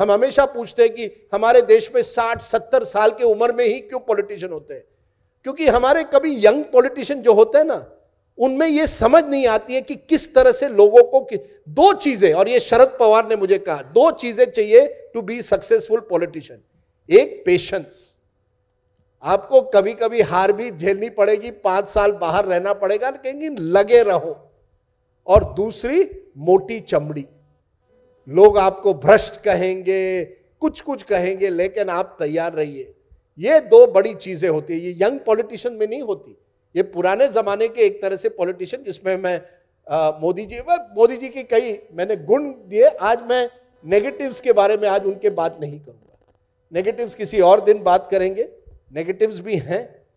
हम हमेशा पूछते हैं कि हमारे देश में 60 सत्तर साल के उम्र में ही क्यों पॉलिटिशियन होते हैं क्योंकि हमारे कभी यंग पॉलिटिशियन जो होते हैं ना उनमें यह समझ नहीं आती है कि किस तरह से लोगों को कि... दो चीजें और ये शरद पवार ने मुझे कहा दो चीजें चाहिए टू बी सक्सेसफुल पॉलिटिशियन एक पेशेंस आपको कभी कभी हार भी झेलनी पड़ेगी पांच साल बाहर रहना पड़ेगा कहेंगे लगे रहो और दूसरी मोटी चमड़ी लोग आपको भ्रष्ट कहेंगे कुछ कुछ कहेंगे लेकिन आप तैयार रहिए ये दो बड़ी चीजें होती है ये यंग पॉलिटिशियन में नहीं होती ये पुराने जमाने के एक तरह से पॉलिटिशियन जिसमें मैं मोदी जी वह मोदी जी की कई मैंने गुण दिए आज मैं नेगेटिव्स के बारे में आज उनके बात नहीं करूंगा नेगेटिव्स किसी और दिन बात करेंगे नेगेटिव्स भी हैं